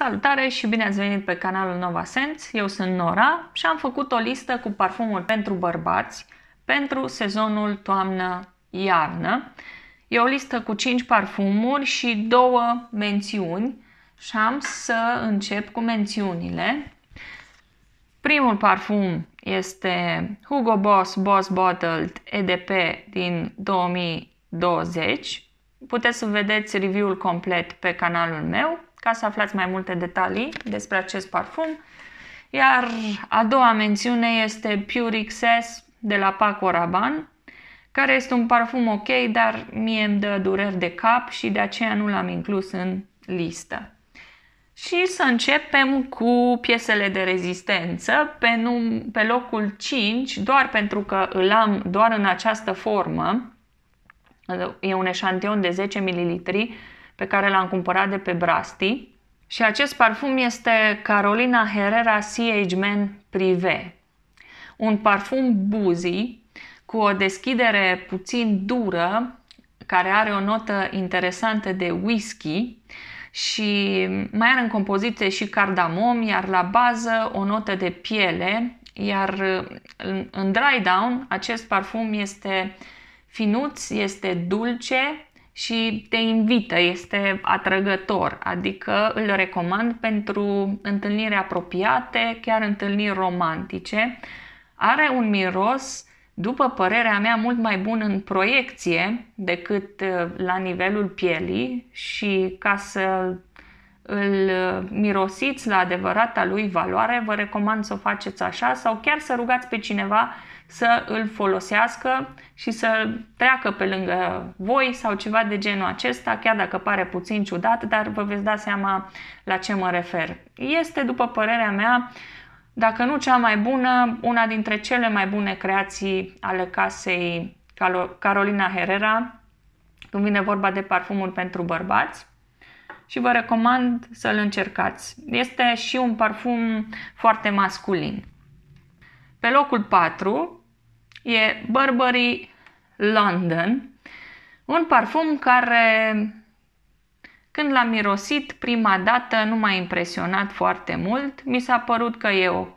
Salutare și bine ați venit pe canalul Nova Sens. Eu sunt Nora și am făcut o listă cu parfumuri pentru bărbați pentru sezonul toamnă-iarnă. E o listă cu 5 parfumuri și două mențiuni și am să încep cu mențiunile. Primul parfum este Hugo Boss Boss Bottled EDP din 2020. Puteți să vedeți review-ul complet pe canalul meu ca să aflați mai multe detalii despre acest parfum. Iar a doua mențiune este Pure Excess de la Paco Rabanne, care este un parfum ok, dar mie îmi dă dureri de cap și de aceea nu l-am inclus în listă. Și să începem cu piesele de rezistență pe, num- pe locul 5, doar pentru că îl am doar în această formă, e un eșantion de 10 ml, pe care l-am cumpărat de pe Brasti și acest parfum este Carolina Herrera Sea Man Privé. Un parfum buzi cu o deschidere puțin dură care are o notă interesantă de whisky și mai are în compoziție și cardamom, iar la bază o notă de piele, iar în dry down acest parfum este finuț, este dulce, și te invită, este atrăgător, adică îl recomand pentru întâlniri apropiate, chiar întâlniri romantice. Are un miros, după părerea mea, mult mai bun în proiecție decât uh, la nivelul pielii și ca să îl uh, mirosiți la adevărata lui valoare, vă recomand să o faceți așa sau chiar să rugați pe cineva să îl folosească și să treacă pe lângă voi sau ceva de genul acesta, chiar dacă pare puțin ciudat, dar vă veți da seama la ce mă refer. Este, după părerea mea, dacă nu cea mai bună, una dintre cele mai bune creații ale casei Carolina Herrera, când vine vorba de parfumuri pentru bărbați și vă recomand să-l încercați. Este și un parfum foarte masculin. Pe locul 4 e Burberry London, un parfum care când l-am mirosit prima dată nu m-a impresionat foarte mult, mi s-a părut că e ok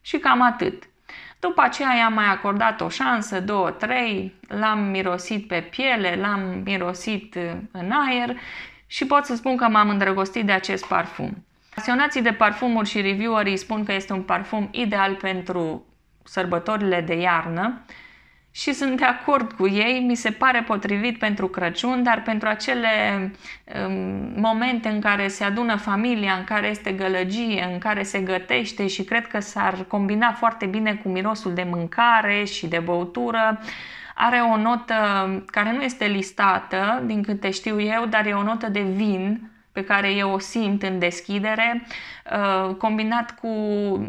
și cam atât. După aceea i-am mai acordat o șansă, două, trei, l-am mirosit pe piele, l-am mirosit în aer și pot să spun că m-am îndrăgostit de acest parfum. Pasionații de parfumuri și reviewerii spun că este un parfum ideal pentru sărbătorile de iarnă și sunt de acord cu ei, mi se pare potrivit pentru Crăciun, dar pentru acele um, momente în care se adună familia, în care este gălăgie, în care se gătește și cred că s-ar combina foarte bine cu mirosul de mâncare și de băutură, are o notă care nu este listată, din câte știu eu, dar e o notă de vin pe care eu o simt în deschidere, uh, combinat cu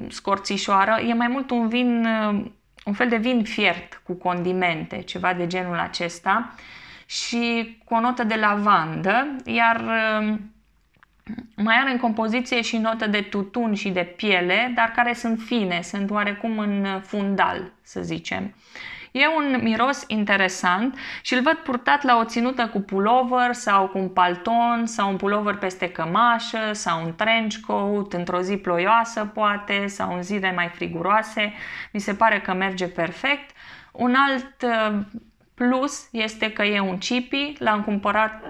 scorțișoară, e mai mult un vin, uh, un fel de vin fiert cu condimente, ceva de genul acesta și cu o notă de lavandă, iar uh, mai are în compoziție și notă de tutun și de piele, dar care sunt fine, sunt oarecum în fundal, să zicem. Uh, E un miros interesant și îl văd purtat la o ținută cu pulover sau cu un palton sau un pulover peste cămașă sau un trench coat într-o zi ploioasă poate sau în zile mai friguroase. Mi se pare că merge perfect. Un alt uh, plus este că e un cipi, l-am cumpărat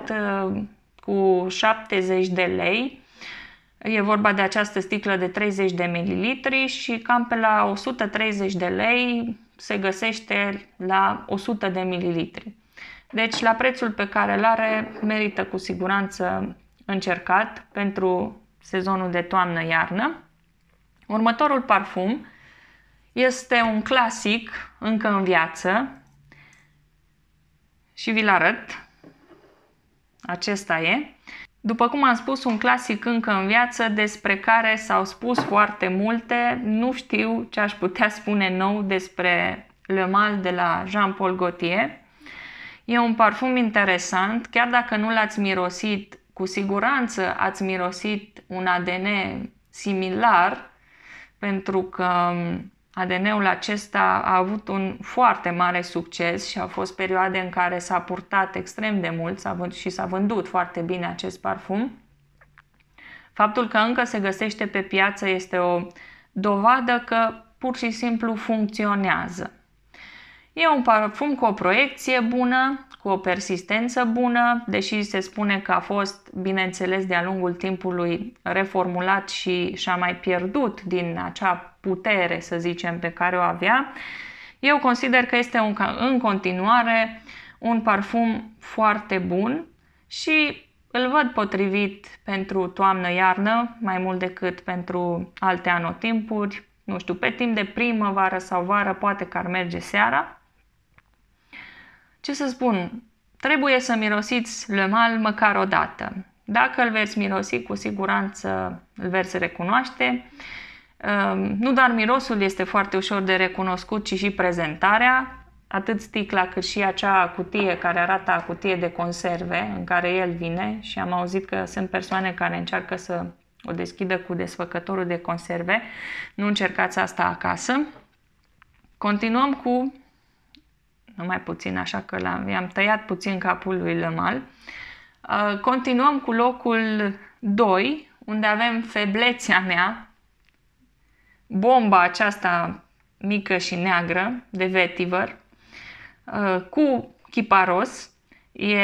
uh, cu 70 de lei. E vorba de această sticlă de 30 de mililitri și cam pe la 130 de lei se găsește la 100 de mililitri. Deci la prețul pe care îl are merită cu siguranță încercat pentru sezonul de toamnă-iarnă. Următorul parfum este un clasic încă în viață și vi-l arăt. Acesta e. După cum am spus, un clasic încă în viață despre care s-au spus foarte multe. Nu știu ce aș putea spune nou despre Le Mal de la Jean-Paul Gaultier. E un parfum interesant, chiar dacă nu l-ați mirosit, cu siguranță ați mirosit un ADN similar, pentru că ADN-ul acesta a avut un foarte mare succes și au fost perioade în care s-a purtat extrem de mult s-a și s-a vândut foarte bine acest parfum. Faptul că încă se găsește pe piață este o dovadă că pur și simplu funcționează. E un parfum cu o proiecție bună, cu o persistență bună, deși se spune că a fost, bineînțeles, de-a lungul timpului reformulat și și-a mai pierdut din acea putere, să zicem, pe care o avea, eu consider că este un, în continuare un parfum foarte bun și îl văd potrivit pentru toamnă-iarnă, mai mult decât pentru alte anotimpuri. Nu știu, pe timp de primăvară sau vară poate că ar merge seara. Ce să spun, trebuie să mirosiți Le Mal măcar o dată. Dacă îl veți mirosi, cu siguranță îl veți recunoaște. Nu doar mirosul este foarte ușor de recunoscut, ci și prezentarea, atât sticla cât și acea cutie care arată a cutie de conserve în care el vine și am auzit că sunt persoane care încearcă să o deschidă cu desfăcătorul de conserve. Nu încercați asta acasă. Continuăm cu nu mai puțin, așa că l-am, i-am tăiat puțin capul lui Lămal. Ă, continuăm cu locul 2, unde avem feblețea mea, bomba aceasta mică și neagră de vetiver uh, cu chiparos. E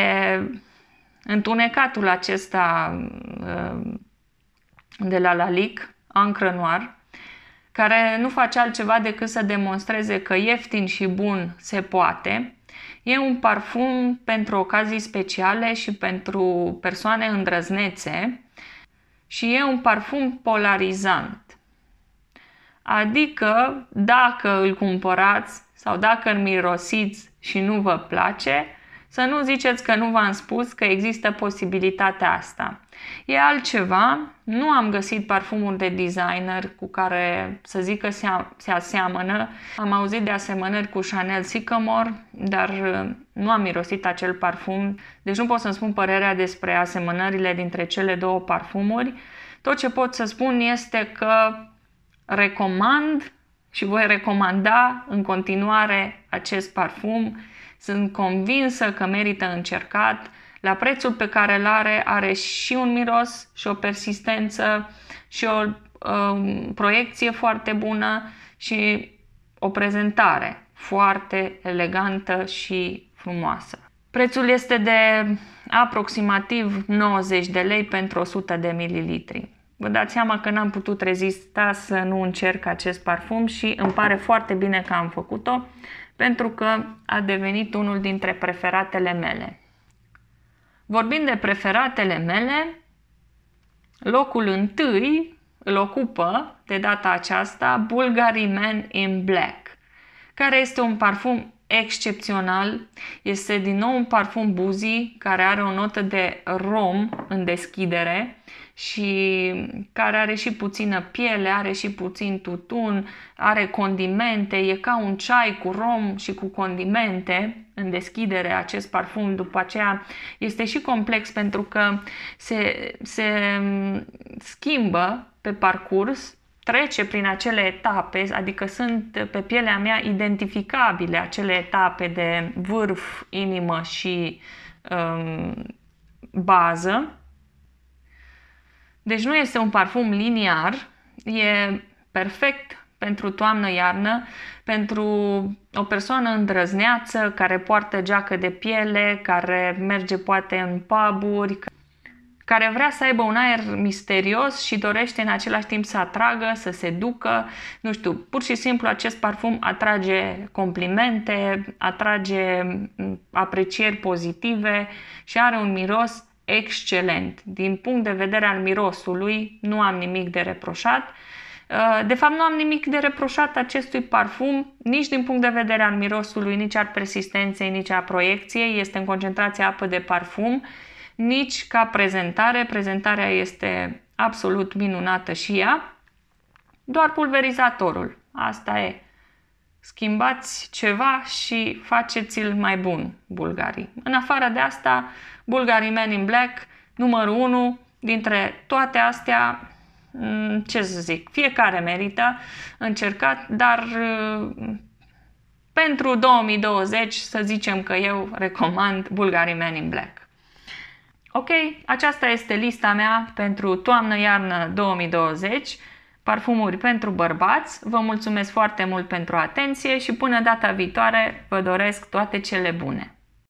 întunecatul acesta uh, de la Lalic, ancră noir, care nu face altceva decât să demonstreze că ieftin și bun se poate. E un parfum pentru ocazii speciale și pentru persoane îndrăznețe și e un parfum polarizant. Adică, dacă îl cumpărați sau dacă îl mirosiți și nu vă place, să nu ziceți că nu v-am spus că există posibilitatea asta. E altceva, nu am găsit parfumuri de designer cu care să zic că se, se aseamănă. Am auzit de asemănări cu Chanel Sycamore, dar uh, nu am mirosit acel parfum, deci nu pot să-mi spun părerea despre asemănările dintre cele două parfumuri. Tot ce pot să spun este că recomand și voi recomanda în continuare acest parfum. Sunt convinsă că merită încercat. La prețul pe care îl are, are și un miros, și o persistență, și o um, proiecție foarte bună și o prezentare foarte elegantă și frumoasă. Prețul este de aproximativ 90 de lei pentru 100 de mililitri vă dați seama că n-am putut rezista să nu încerc acest parfum și îmi pare foarte bine că am făcut-o pentru că a devenit unul dintre preferatele mele. Vorbind de preferatele mele, locul întâi îl ocupă, de data aceasta, Bulgari Men in Black, care este un parfum excepțional. Este din nou un parfum buzi care are o notă de rom în deschidere și care are și puțină piele, are și puțin tutun, are condimente, e ca un ceai cu rom și cu condimente în deschidere acest parfum. După aceea este și complex pentru că se, se mm, schimbă pe parcurs trece prin acele etape, adică sunt pe pielea mea identificabile acele etape de vârf, inimă și um, bază deci nu este un parfum liniar, e perfect pentru toamnă-iarnă, pentru o persoană îndrăzneață care poartă geacă de piele, care merge poate în puburi, care vrea să aibă un aer misterios și dorește în același timp să atragă, să seducă, nu știu, pur și simplu acest parfum atrage complimente, atrage mm, aprecieri pozitive și are un miros excelent. Din punct de vedere al mirosului, nu am nimic de reproșat. Uh, de fapt, nu am nimic de reproșat acestui parfum, nici din punct de vedere al mirosului, nici al persistenței, nici a proiecției. Este în concentrație apă de parfum, nici ca prezentare. Prezentarea este absolut minunată și ea. Doar pulverizatorul. Asta e schimbați ceva și faceți-l mai bun, bulgarii. În afară de asta, bulgarii Men in Black, numărul 1, dintre toate astea, mm, ce să zic, fiecare merită încercat, dar mm, pentru 2020 să zicem că eu recomand Bulgarii Men in Black. Ok, aceasta este lista mea pentru toamnă-iarnă 2020. Parfumuri pentru bărbați, vă mulțumesc foarte mult pentru atenție și până data viitoare vă doresc toate cele bune!